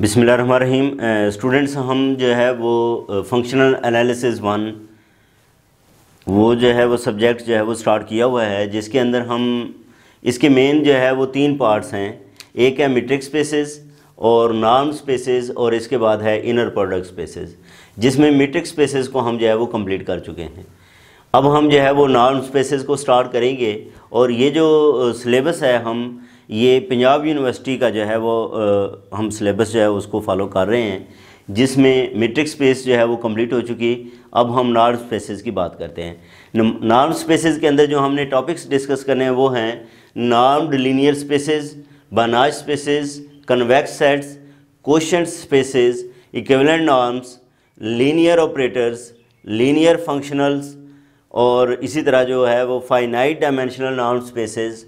बिसमीम स्टूडेंट्स हम जो है वो फंक्शनल एनालिसिस वन वो जो है वो सब्जेक्ट जो है वो स्टार्ट किया हुआ है जिसके अंदर हम इसके मेन जो है वो तीन पार्ट्स हैं एक है मिट्रिक स्पेसेस और नॉर्म स्पेसेस और इसके बाद है इनर प्रोडक्ट स्पेसेस जिसमें मिट्रिक स्पेसेस को हम जो है वो कम्प्लीट कर चुके हैं अब हम जो है वो नॉर्म स्पेसेस को स्टार्ट करेंगे और ये जो सिलेबस है हम ये पंजाब यूनिवर्सिटी का जो है वो आ, हम सिलेबस जो है उसको फॉलो कर रहे हैं जिसमें मेट्रिक स्पेस जो है वो कंप्लीट हो चुकी अब हम नॉर्म स्पेसेस की बात करते हैं नॉर्म स्पेसेस के अंदर जो हमने टॉपिक्स डिस्कस करने हैं वो हैं normed linear spaces Banach spaces convex sets quotient spaces equivalent norms linear operators linear functionals और इसी तरह जो है वो finite dimensional norm spaces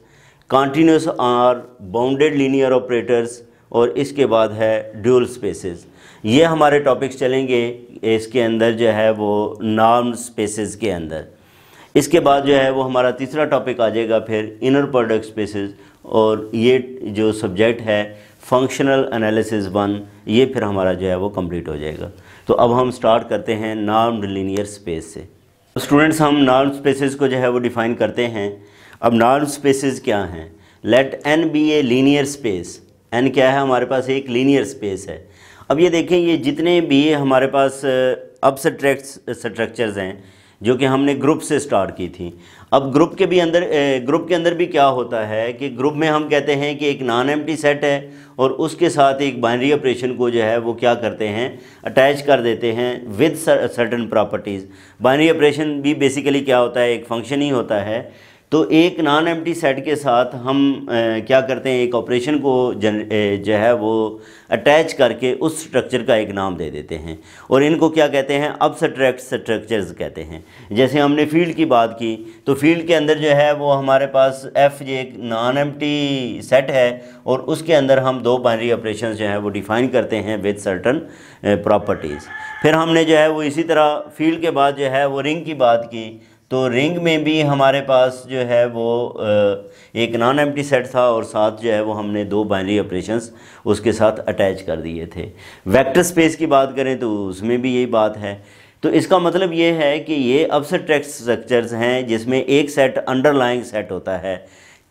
continuous are bounded linear operators और इसके बाद है ड्यूल स्पेसेस ये हमारे टॉपिक्स चलेंगे इसके अंदर जो है वो नॉर्म स्पेसेस के अंदर इसके बाद जो है वो हमारा तीसरा टॉपिक आ जाएगा फिर इनर प्रोडक्ट स्पेसेस और ये जो सब्जेक्ट है फंक्शनल एनालिसिस वन ये फिर हमारा जो है वो कंप्लीट हो जाएगा तो अब हम स्टार्ट करते हैं नॉर्म्ड लीनियर स्पेस से स्टूडेंट्स हम नॉर्म स्पेसेस को जो है वो डिफ़ाइन करते हैं अब नॉन स्पेसेस क्या हैं let N be a linear space N क्या है हमारे पास एक लीनियर स्पेस है अब ये देखें ये जितने भी हमारे पास अब uh, स्ट्रक्चर्स uh, हैं जो कि हमने ग्रुप से स्टार्ट की थी अब ग्रुप के भी अंदर ग्रुप uh, के अंदर भी क्या होता है कि ग्रुप में हम कहते हैं कि एक नॉन एम्प्टी सेट है और उसके साथ एक बाइनरी ऑपरेशन को जो है वो क्या करते हैं अटैच कर देते हैं with certain properties binary operation भी बेसिकली क्या होता है एक फंक्शन ही होता है तो एक नॉन एम्प्टी सेट के साथ हम ए, क्या करते हैं एक ऑपरेशन को जन जो है वो अटैच करके उस स्ट्रक्चर का एक नाम दे देते हैं और इनको क्या कहते हैं अब सट्रैक्ट स्ट्रक्चर्स कहते हैं जैसे हमने फील्ड की बात की तो फील्ड के अंदर जो है वो हमारे पास एफ ये एक नॉन एम्प्टी सेट है और उसके अंदर हम दो बाइनरी ऑपरेशन जो है वो डिफ़ाइन करते हैं विद सर्टन प्रॉपर्टीज़ फिर हमने जो है वो इसी तरह फील्ड के बाद जो है वो रिंग की बात की तो रिंग में भी हमारे पास जो है वो एक नॉन एम्प्टी सेट था और साथ जो है वो हमने दो बाइनरी ऑपरेशंस उसके साथ अटैच कर दिए थे वेक्टर स्पेस की बात करें तो उसमें भी यही बात है तो इसका मतलब ये है कि ये अपसट्रैक्ट स्ट्रक्चर्स हैं जिसमें एक सेट अंडरलाइंग सेट होता है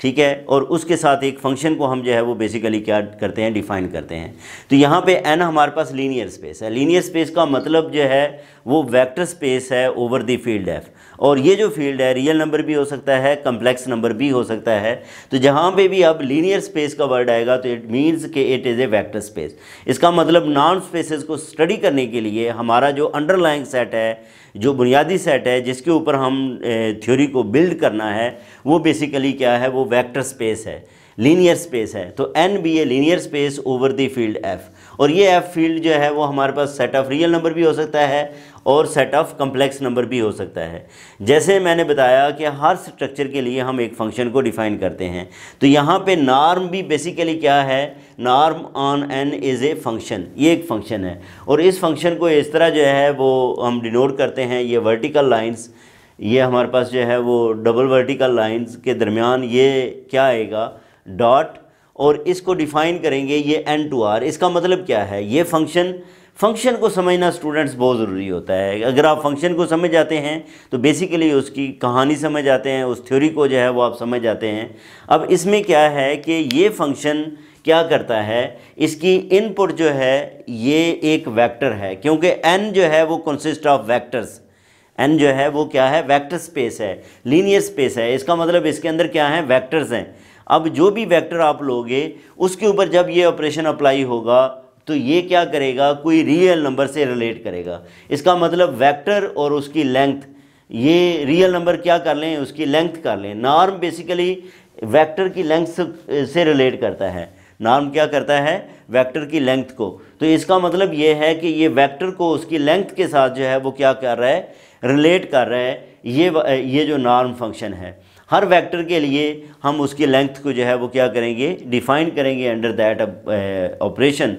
ठीक है और उसके साथ एक फंक्शन को हम जो है वो बेसिकली क्या करते हैं डिफाइन करते हैं तो यहाँ पे एन हमारे पास लीनियर स्पेस है लीनियर स्पेस का मतलब जो है वो वेक्टर स्पेस है ओवर दी फील्ड एफ और ये जो फील्ड है रियल नंबर भी हो सकता है कम्प्लेक्स नंबर भी हो सकता है तो जहाँ पे भी अब लीनियर स्पेस का वर्ड आएगा तो इट मीन्स कि it is a vector space इसका मतलब नॉन स्पेसिस को स्टडी करने के लिए हमारा जो अंडरलाइंग सेट है जो बुनियादी सेट है जिसके ऊपर हम थ्योरी को बिल्ड करना है वो बेसिकली क्या है वो वेक्टर स्पेस है लीनियर स्पेस है तो N be a linear space over the field F और ये एफ फील्ड जो है वो हमारे पास सेट ऑफ रियल नंबर भी हो सकता है और सेट ऑफ कम्प्लेक्स नंबर भी हो सकता है जैसे मैंने बताया कि हर स्ट्रक्चर के लिए हम एक फंक्शन को डिफ़ाइन करते हैं तो यहाँ पे नार्म भी बेसिकली क्या है norm on N is a function ये एक फंक्शन है और इस फंक्शन को इस तरह जो है वो हम डिनोट करते हैं ये वर्टिकल लाइन्स ये हमारे पास जो है वो डबल वर्टिकल लाइन्स के दरमियान ये क्या आएगा डॉट और इसको डिफ़ाइन करेंगे ये एन टू आर इसका मतलब क्या है ये फंक्शन फंक्शन को समझना स्टूडेंट्स बहुत ज़रूरी होता है अगर आप फंक्शन को समझ जाते हैं तो बेसिकली उसकी कहानी समझ जाते हैं उस थ्योरी को जो है वो आप समझ जाते हैं अब इसमें क्या है कि ये फंक्शन क्या करता है इसकी इनपुट जो है ये एक वेक्टर है क्योंकि एन जो है वो कंसिस्ट ऑफ वेक्टर्स एन जो है वो क्या है वेक्टर स्पेस है लीनियर स्पेस है इसका मतलब इसके अंदर क्या है वैक्टर्स हैं अब जो भी वेक्टर आप लोगे उसके ऊपर जब ये ऑपरेशन अप्लाई होगा तो ये क्या करेगा कोई रियल नंबर से रिलेट करेगा इसका मतलब वेक्टर और उसकी लेंथ ये रियल नंबर क्या कर लें उसकी लेंथ कर लें नॉर्म बेसिकली वेक्टर की लेंथ से रिलेट करता है नॉर्म क्या करता है वेक्टर की लेंथ को तो इसका मतलब ये है कि ये वेक्टर को उसकी लेंथ के साथ जो है वो क्या कर रहा है रिलेट कर रहा है ये ये जो नॉर्म फंक्शन है हर वेक्टर के लिए हम उसकी लेंथ को जो है वो क्या करेंगे डिफाइन करेंगे under that operation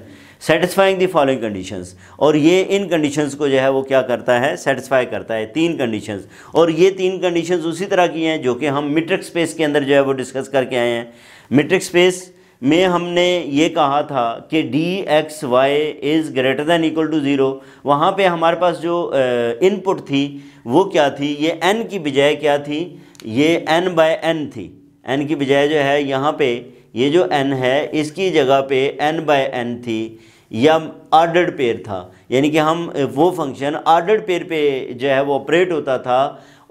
satisfying the following conditions और ये इन कंडीशंस को जो है वो क्या करता है सेटिस्फाई करता है तीन कंडीशंस और ये तीन कंडीशंस उसी तरह की हैं जो कि हम मीट्रिक स्पेस के अंदर जो है वो डिस्कस करके आए हैं मीट्रिक स्पेस में हमने ये कहा था कि d x y is greater than equal to zero वहाँ पर हमारे पास जो इनपुट uh, थी वो क्या थी ये एन की बजाय क्या थी ये एन बाय एन थी एन की बजाय जो है यहाँ पे ये जो एन है इसकी जगह पे एन बाय एन थी या आर्डर्ड पेयर था यानी कि हम वो फंक्शन आर्डर्ड पेयर पे जो है वो ऑपरेट होता था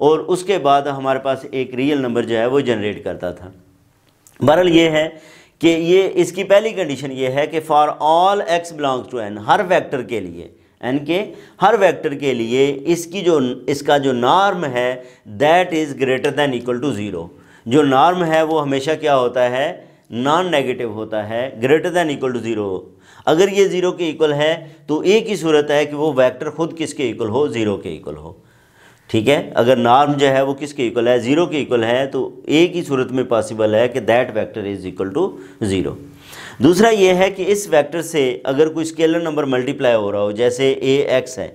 और उसके बाद हमारे पास एक रियल नंबर जो है वो जनरेट करता था बहरहाल ये है कि ये इसकी पहली कंडीशन ये है कि for all x belongs to N हर वेक्टर के लिए यानी कि हर वेक्टर के लिए इसकी जो इसका जो नॉर्म है that is greater than equal to zero जो नॉर्म है वो हमेशा क्या होता है नॉन नेगेटिव होता है greater than equal to zero अगर ये ज़ीरो के इक्वल है तो एक ही सूरत है कि वो वेक्टर खुद किसके इक्वल हो ज़ीरो के इक्वल हो ठीक है अगर नॉर्म जो है वो किसके इक्वल है ज़ीरो के इक्वल है तो एक ही सूरत में पॉसिबल है कि that vector is equal to zero दूसरा ये है कि इस वेक्टर से अगर कोई स्केलर नंबर मल्टीप्लाई हो रहा हो जैसे ए एक्स है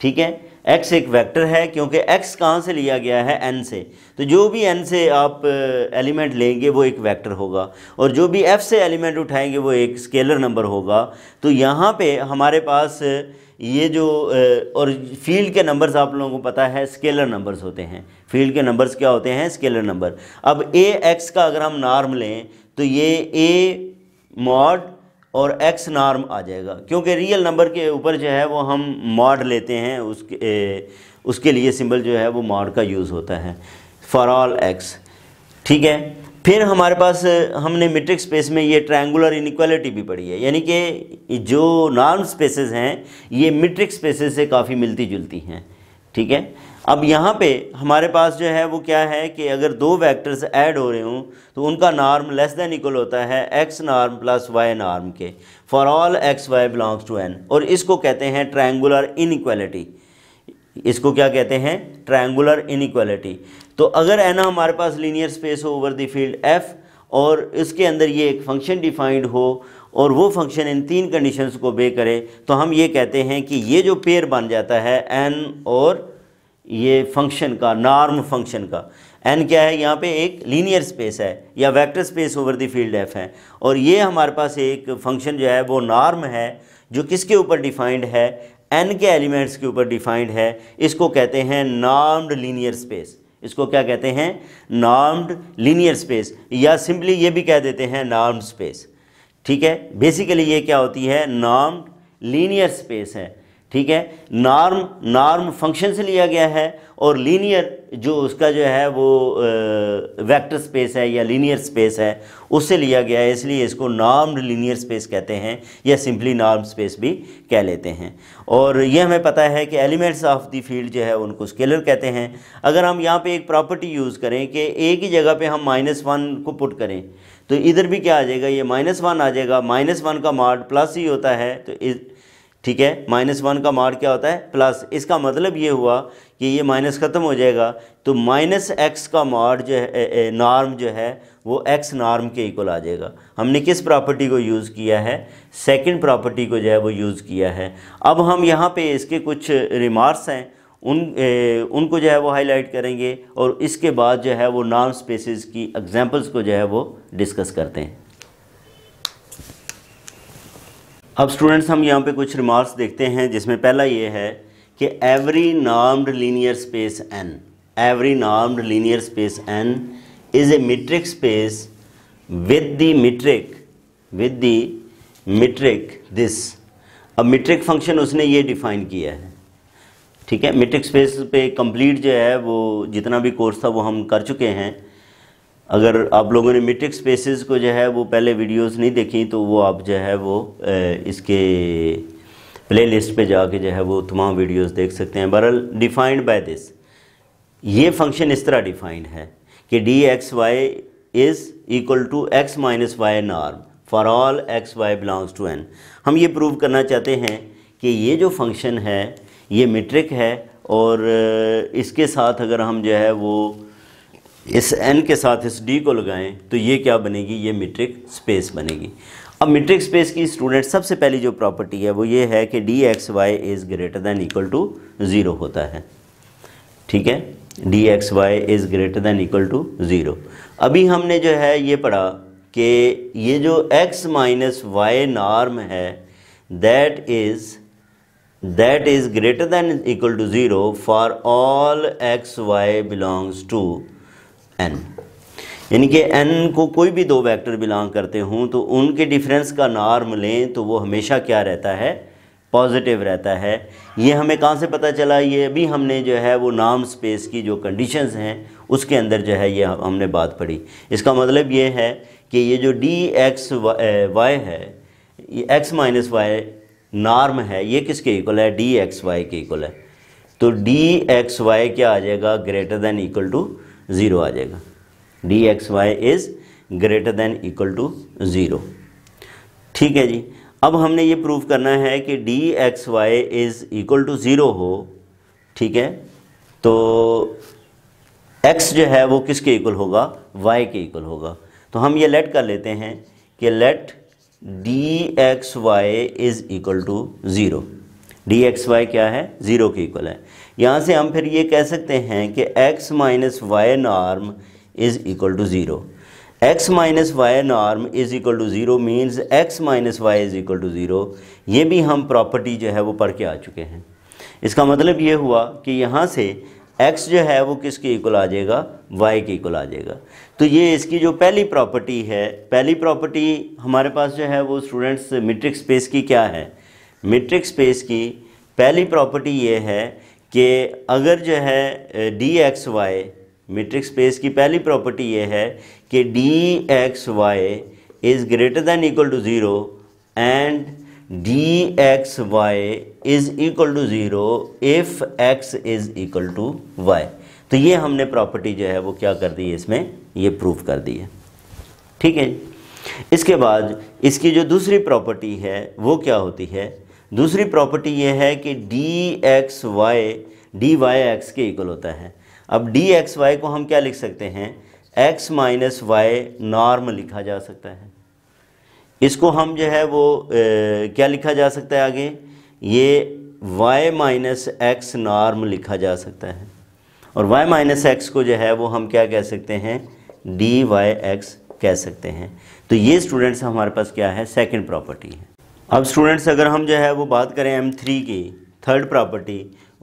ठीक है एक्स एक वेक्टर है क्योंकि एक्स कहाँ से लिया गया है एन से तो जो भी एन से आप एलिमेंट लेंगे वो एक वेक्टर होगा और जो भी एफ से एलिमेंट उठाएंगे वो एक स्केलर नंबर होगा तो यहाँ पे हमारे पास ये जो और फील्ड के नंबर्स आप लोगों को पता है स्केलर नंबर्स होते हैं फील्ड के नंबर्स क्या होते हैं स्केलर नंबर अब ए एक्स का अगर हम नॉर्म लें तो ये ए मॉड और एक्स नॉर्म आ जाएगा क्योंकि रियल नंबर के ऊपर जो है वो हम मॉड लेते हैं उसके ए, उसके लिए सिंबल जो है वो मॉड का यूज़ होता है फॉर ऑल एक्स ठीक है फिर हमारे पास हमने मेट्रिक स्पेस में ये ट्रायंगुलर इनक्वालिटी भी पढ़ी है यानी कि जो नॉर्म स्पेसेस हैं ये मेट्रिक स्पेसेस से काफ़ी मिलती जुलती हैं ठीक है अब यहाँ पे हमारे पास जो है वो क्या है कि अगर दो वेक्टर्स ऐड हो रहे हों तो उनका नार्म लेस देन इक्वल होता है x norm plus y norm के for all x y belongs to N और इसको कहते हैं ट्रायंगुलर इनइक्वालिटी इसको क्या कहते हैं ट्रायंगुलर इनइक्वालिटी तो अगर एन हमारे पास लीनियर स्पेस हो ओवर द फील्ड एफ़ और इसके अंदर ये एक फंक्शन डिफाइंड हो और वो फंक्शन इन तीन कंडीशंस को बे करे तो हम ये कहते हैं कि ये जो पेयर बन जाता है एन और ये फंक्शन का नॉर्म फंक्शन का एन क्या है यहाँ पे एक लीनियर स्पेस है या vector space over the field F है और ये हमारे पास एक फंक्शन जो है वो नॉर्म है जो किसके ऊपर डिफाइंड है एन के एलिमेंट्स के ऊपर डिफाइंड है इसको कहते हैं नॉर्म्ड लीनियर स्पेस इसको क्या कहते हैं नॉर्म्ड लीनियर स्पेस या सिंपली ये भी कह देते हैं नॉर्म्ड स्पेस ठीक है बेसिकली ये क्या होती है नॉर्म्ड लीनियर स्पेस है ठीक है नॉर्म नॉर्म फंक्शन से लिया गया है और लीनियर जो उसका जो है वो वेक्टर स्पेस है या लीनियर स्पेस है उससे लिया गया है इसलिए इसको नार्म्ड लीनियर स्पेस कहते हैं या सिंपली नॉर्म स्पेस भी कह लेते हैं और ये हमें पता है कि एलिमेंट्स ऑफ द फील्ड जो है उनको स्केलर कहते हैं अगर हम यहाँ पे एक प्रॉपर्टी यूज़ करें कि एक ही जगह पर हम माइनस वन को पुट करें तो इधर भी क्या आ जाएगा ये माइनस वन आ जाएगा माइनस वन का मार्ड प्लस ही होता है तो ठीक है माइनस वन का मार क्या होता है प्लस इसका मतलब ये हुआ कि ये माइनस ख़त्म हो जाएगा तो माइनस एक्स का मार जो है नॉर्म जो है वो एक्स नॉर्म के इक्वल आ जाएगा हमने किस प्रॉपर्टी को यूज़ किया है सेकंड प्रॉपर्टी को जो है वो यूज़ किया है अब हम यहाँ पे इसके कुछ रिमार्क्स हैं उन ए, उनको जो है वो हाईलाइट करेंगे और इसके बाद जो है वो नॉर्म स्पेसिस की एग्जाम्पल्स को जो है वो डिस्कस करते हैं अब स्टूडेंट्स हम यहाँ पे कुछ रिमार्क्स देखते हैं जिसमें पहला ये है कि every normed linear space N every normed linear space N is a metric space with the metric with the metric this अब मीट्रिक फंक्शन उसने ये डिफाइन किया है ठीक है मीट्रिक स्पेस पे कंप्लीट जो है वो जितना भी कोर्स था वो हम कर चुके हैं अगर आप लोगों ने मिट्रिक स्पेसेस को जो है वो पहले वीडियोस नहीं देखी तो वो आप जो है वो इसके प्ले लिस्ट पर जाके जो है वो तमाम वीडियोस देख सकते हैं बहरल डिफाइंड बाय दिस ये फंक्शन इस तरह डिफाइंड है कि d x y is equal to x minus y norm for all x y belongs to N हम ये प्रूव करना चाहते हैं कि ये जो फंक्शन है ये मिट्रिक है और इसके साथ अगर हम जो है वो इस एन के साथ इस डी को लगाएं तो ये क्या बनेगी ये मीट्रिक स्पेस बनेगी अब मीट्रिक स्पेस की स्टूडेंट सबसे पहली जो प्रॉपर्टी है वो ये है कि d x y is greater than equal to zero होता है ठीक है d x y is greater than equal to zero अभी हमने जो है ये पढ़ा कि ये जो एक्स माइनस वाई नार्म है that is that is greater than equal to zero for all x y belongs to N यानी कि एन को कोई भी दो वेक्टर बिलोंग करते हों तो उनके डिफरेंस का नॉर्म लें तो वो हमेशा क्या रहता है पॉजिटिव रहता है ये हमें कहाँ से पता चला ये अभी हमने जो है वो नाम स्पेस की जो कंडीशंस हैं उसके अंदर जो है ये हमने बात पढ़ी इसका मतलब ये है कि ये जो डी एक्स वाई है ये एक्स माइनस वाई नार्म है ये किसके इक्वल है डी एक्स वाई के इक्वल है तो डी एक्स वाई क्या आ जाएगा greater than equal to zero आ जाएगा d x y is greater than equal to zero ठीक है जी अब हमने ये प्रूव करना है कि d x y is equal to zero हो ठीक है तो एक्स जो है वो किसके इक्वल होगा वाई के इक्वल होगा तो हम ये लेट कर लेते हैं कि let d x y is equal to zero d x y क्या है ज़ीरो के इक्वल है यहाँ से हम फिर ये कह सकते हैं कि x minus y norm is equal to zero x minus y norm is equal to zero means x minus y is equal to zero ये भी हम प्रॉपर्टी जो है वो पढ़ के आ चुके हैं इसका मतलब ये हुआ कि यहाँ से x जो है वो किसके इक्वल आ जाएगा y के इक्वल आ जाएगा तो ये इसकी जो पहली प्रॉपर्टी है पहली प्रॉपर्टी हमारे पास जो है वो स्टूडेंट्स मीट्रिक स्पेस की क्या है मीट्रिक स्पेस की पहली प्रॉपर्टी ये है कि अगर जो है d x y metric space की पहली प्रॉपर्टी ये है कि d x y is greater than equal to zero and d x y is equal to zero if x is equal to y तो ये हमने प्रॉपर्टी जो है वो क्या कर दी है इसमें ये प्रूव कर दी है ठीक है इसके बाद इसकी जो दूसरी प्रॉपर्टी है वो क्या होती है दूसरी प्रॉपर्टी ये है कि d x y d y x के इक्वल होता है अब डी एक्स वाई को हम क्या लिख सकते हैं एक्स माइनस वाई नॉर्म लिखा जा सकता है इसको हम जो है वो ए, क्या लिखा जा सकता है आगे ये y माइनस एक्स नॉर्म लिखा जा सकता है और y माइनस एक्स को जो है वो हम क्या कह सकते हैं डी वाई एक्स कह सकते हैं तो ये स्टूडेंट्स हमारे पास क्या है सेकंड प्रॉपर्टी है अब स्टूडेंट्स अगर हम जो है वो बात करें एम थ्री की थर्ड प्रॉपर्टी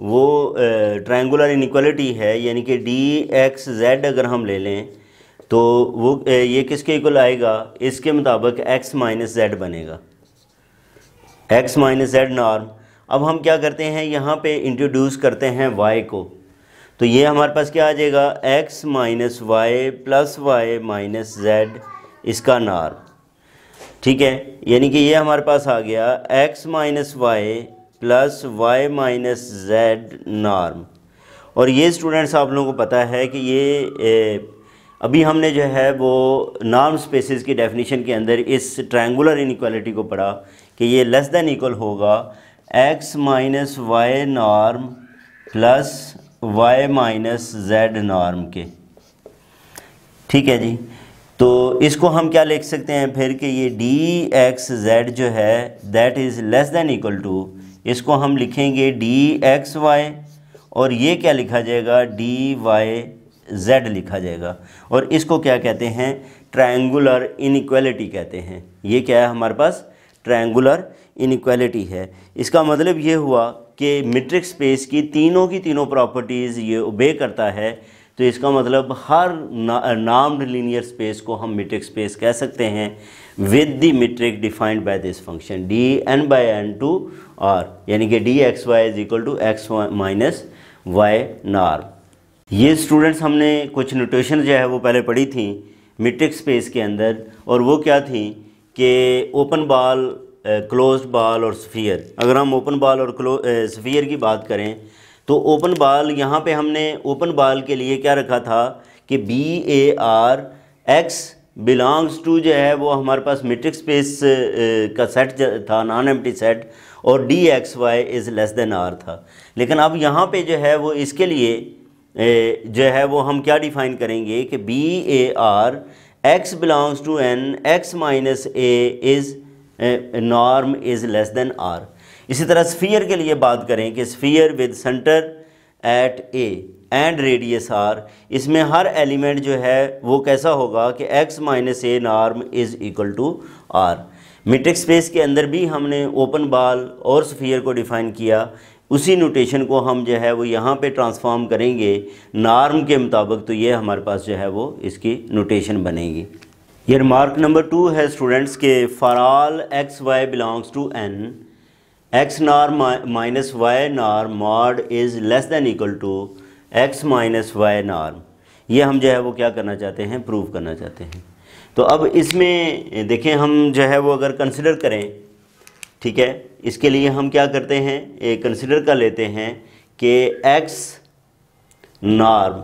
वो ट्रायंगुलर इनक्वालिटी है यानी कि डी एक्स जेड अगर हम ले लें तो वो ये किसके इक्वल आएगा इसके मुताबिक एक्स माइनस जेड बनेगा एक्स माइनस जेड नॉर्म अब हम क्या करते हैं यहाँ पे इंट्रोड्यूस करते हैं वाई को तो ये हमारे पास क्या आ जाएगा x minus y plus y minus z इसका नॉर्म ठीक है यानी कि ये हमारे पास आ गया x minus y plus y minus z norm और ये स्टूडेंट्स आप लोगों को पता है कि ये ए, अभी हमने जो है वो नार्म स्पेसिस की डेफिनेशन के अंदर इस ट्रायंगुलर इनक्वालिटी को पढ़ा कि ये लेस देन इक्वल होगा x minus y norm plus y minus z norm के ठीक है जी तो इसको हम क्या लिख सकते हैं फिर कि ये डी एक्स जेड जो है that is less then equal to इसको हम लिखेंगे डी एक्स वाई और ये क्या लिखा जाएगा डी वाई जेड लिखा जाएगा और इसको क्या कहते हैं ट्रायंगुलर इनक्वालिटी कहते हैं ये क्या है हमारे पास ट्रायंगुलर इनक्वालिटी है इसका मतलब ये हुआ कि मिट्रिक स्पेस की तीनों की तीनों प्रॉपर्टीज़ ये ओबे करता है तो इसका मतलब हर ना, नाम्ड लीनियर स्पेस को हम मीट्रिक स्पेस कह सकते हैं with the metric defined by this function d N by N to R यानी कि d x y is equal to x minus y norm ये स्टूडेंट्स हमने कुछ नोटेशन जो है वो पहले पढ़ी थी मीट्रिक स्पेस के अंदर और वो क्या थी कि ओपन बॉल क्लोज बॉल और स्फीयर अगर हम ओपन बॉल और स्फीयर की बात करें तो ओपन बाल यहाँ पे हमने ओपन बाल के लिए क्या रखा था कि B a r x belongs to जो है वो हमारे पास मेट्रिक स्पेस का सेट था नॉन एम्प्टी सेट और d x y is less than r था लेकिन अब यहाँ पे जो है वो इसके लिए जो है वो हम क्या डिफ़ाइन करेंगे कि B a r x belongs to N x minus a is norm is less than r इसी तरह स्फीयर के लिए बात करें कि sphere with center at a and radius r इसमें हर एलिमेंट जो है वो कैसा होगा कि x minus a norm is equal to r metric space के अंदर भी हमने ओपन बाल और स्फीयर को डिफ़ाइन किया उसी नोटेशन को हम जो है वो यहाँ पे ट्रांसफॉर्म करेंगे नार्म के मुताबिक तो ये हमारे पास जो है वो इसकी नोटेशन बनेगी ये मार्क नंबर टू है स्टूडेंट्स के for all x y belongs to N x norm minus y norm mod is less then equal to x minus y norm ये हम जो है वो क्या करना चाहते हैं प्रूव करना चाहते हैं तो अब इसमें देखें हम जो है वो अगर कंसिडर करें ठीक है इसके लिए हम क्या करते हैं कंसिडर कर लेते हैं कि एक्स नॉर्म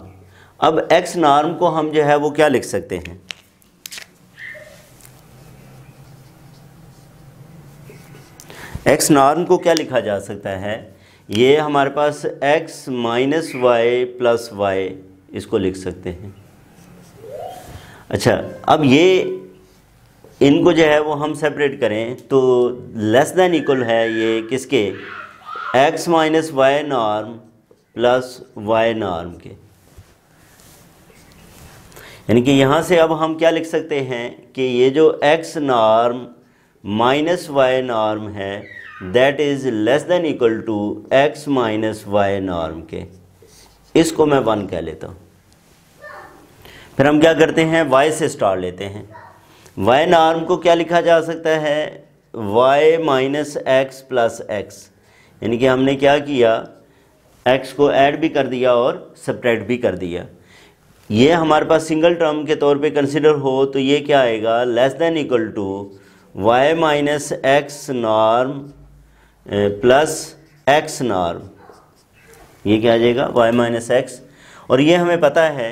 अब एक्स नॉर्म को हम जो है वो क्या लिख सकते हैं एक्स नॉर्म को क्या लिखा जा सकता है ये हमारे पास x minus y plus y इसको लिख सकते हैं अच्छा अब ये इनको जो है वो हम सेपरेट करें तो लेस देन इक्वल है ये किसके x minus y norm plus y norm के यानी कि यहाँ से अब हम क्या लिख सकते हैं कि ये जो x norm minus y norm है that is less then equal to x minus y norm के इसको मैं वन कह लेता हूँ फिर हम क्या करते हैं वाई से स्टार लेते हैं वाई नॉर्म को क्या लिखा जा सकता है y minus x plus x यानी कि हमने क्या किया एक्स को ऐड भी कर दिया और सपरेट भी कर दिया ये हमारे पास सिंगल टर्म के तौर पे कंसिडर हो तो ये क्या आएगा less then equal to y minus x norm plus x norm ये क्या आ जाएगा वाई माइनस एक्स और ये हमें पता है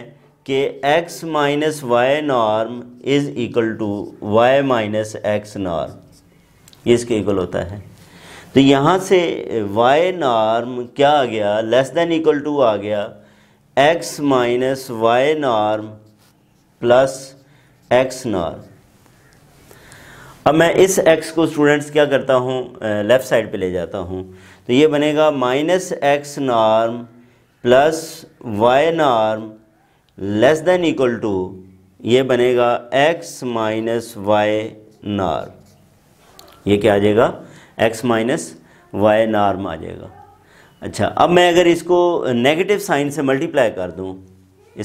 कि x minus y norm is equal to y minus x norm ये इसके इक्वल होता है तो यहाँ से वाई नॉर्म क्या आ गया लेस देन इक्वल टू आ गया x minus y norm plus x norm अब मैं इस एक्स को स्टूडेंट्स क्या करता हूँ लेफ़्ट साइड पे ले जाता हूँ तो ये बनेगा minus x norm plus y norm less then equal to ये बनेगा एक्स माइनस वाई नॉर्म ये क्या आ जाएगा एक्स माइनस वाई नॉर्म आ जाएगा अच्छा अब मैं अगर इसको नेगेटिव साइन से मल्टीप्लाई कर दूँ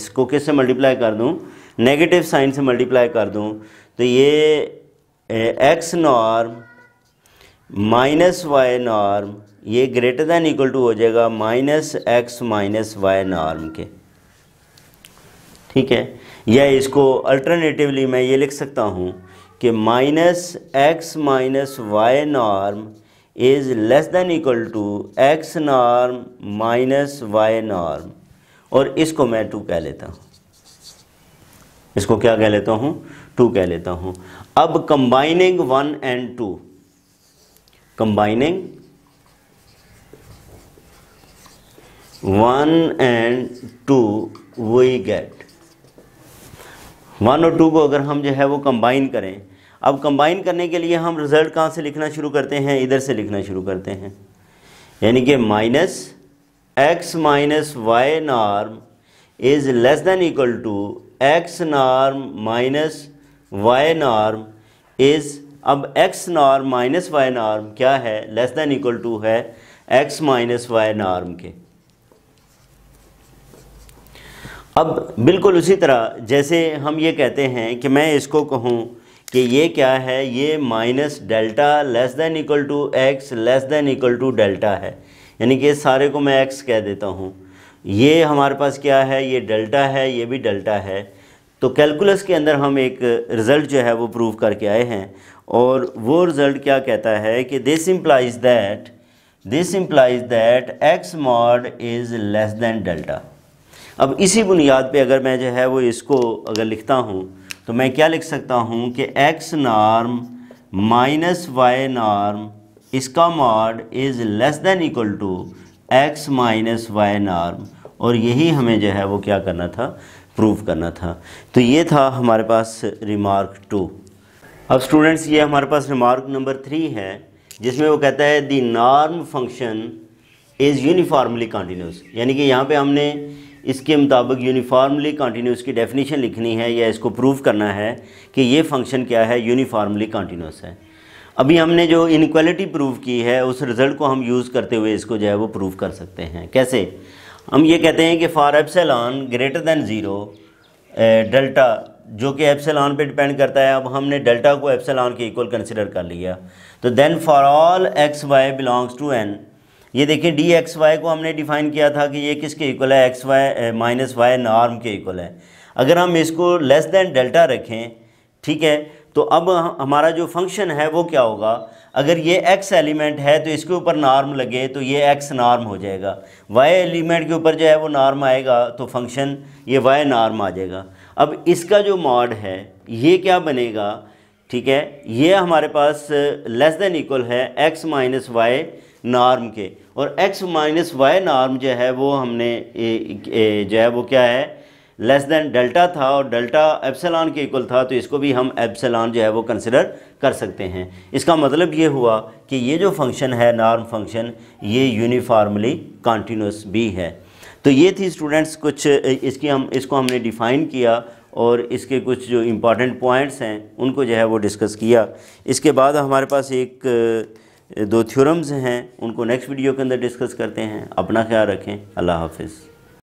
इसको किससे मल्टीप्लाई कर दूँ नेगेटिव साइन से मल्टीप्लाई कर दूँ तो ये x norm minus y norm ये ग्रेटर दैन इक्वल टू हो जाएगा minus x minus y norm के ठीक है या इसको अल्टरनेटिवली मैं ये लिख सकता हूँ कि minus x minus y norm is less than equal to x norm minus y norm और इसको मैं टू कह लेता हूँ इसको क्या कह लेता हूँ टू कह लेता हूँ अब combining one and two combining one and two we get one और टू को अगर हम जो है वो कंबाइन करें अब कंबाइन करने के लिए हम रिज़ल्ट कहाँ से लिखना शुरू करते हैं इधर से लिखना शुरू करते हैं यानी कि minus x minus y norm is less then equal to x norm minus y norm is अब x norm minus y norm क्या है लेस दैन इक्वल टू है एक्स माइनस वाई नॉर्म के अब बिल्कुल उसी तरह जैसे हम ये कहते हैं कि मैं इसको कहूँ कि ये क्या है ये minus delta less than equal to x less than equal to delta है यानी कि सारे को मैं एक्स कह देता हूँ ये हमारे पास क्या है ये डेल्टा है ये भी डेल्टा है तो कैलकुलस के अंदर हम एक रिज़ल्ट जो है वो प्रूव करके आए हैं और वो रिज़ल्ट क्या कहता है कि this implies that this implies that x mod is less than delta अब इसी बुनियाद पे अगर मैं जो है वो इसको अगर लिखता हूँ तो मैं क्या लिख सकता हूँ कि x norm minus y norm इसका mod is less than equal to x minus y norm और यही हमें जो है वो क्या करना था प्रूव करना था तो ये था हमारे पास रिमार्क टू अब स्टूडेंट्स ये हमारे पास रिमार्क नंबर थ्री है जिसमें वो कहता है the norm function is uniformly continuous यानी कि यहाँ पे हमने इसके मुताबिक यूनिफॉर्मली कॉन्टीन्यूस की डेफिनेशन लिखनी है या इसको प्रूव करना है कि ये फंक्शन क्या है यूनिफॉर्मली कॉन्टीन्यूस है अभी हमने जो इनक्वालिटी प्रूव की है उस रिज़ल्ट को हम यूज़ करते हुए इसको जो है वो प्रूव कर सकते हैं कैसे हम ये कहते हैं कि for epsilon greater than zero delta जो कि एप्सलॉन पे डिपेंड करता है अब हमने डेल्टा को एप्सलॉन के इक्वल कंसिडर कर लिया तो then for all x y belongs to N ये देखिए डी एक्स वाई को हमने डिफ़ाइन किया था कि ये किसके इक्वल है x y minus y norm के इक्वल है अगर हम इसको लेस देन डेल्टा रखें ठीक है तो अब हमारा जो फंक्शन है वो क्या होगा अगर ये एक्स एलिमेंट है तो इसके ऊपर नॉर्म लगे तो ये एक्स नॉर्म हो जाएगा वाई एलिमेंट के ऊपर जो है वो नार्म आएगा तो फंक्शन ये वाई नार्म आ जाएगा अब इसका जो मॉड है ये क्या बनेगा ठीक है ये हमारे पास लेस देन इक्वल है एक्स माइनस वाई नार्म के और एक्स माइनस वाई नार्म जो है वो हमने जो है वो क्या है लेस देन डेल्टा था और डेल्टा एप्सलान के इक्वल था तो इसको भी हम एप्सलॉन जो है वो कंसिडर कर सकते हैं इसका मतलब ये हुआ कि ये जो फंक्शन है नॉर्म फंक्शन ये यूनिफॉर्मली कॉन्टीन्यूस भी है तो ये थी स्टूडेंट्स कुछ इसकी हम इसको हमने डिफ़ाइन किया और इसके कुछ जो इम्पॉर्टेंट पॉइंट्स हैं उनको जो है वो डिस्कस किया इसके बाद हमारे पास एक दो थ्योरम्स हैं उनको नेक्स्ट वीडियो के अंदर डिस्कस करते हैं अपना ख्याल रखें अल्लाह हाफिज़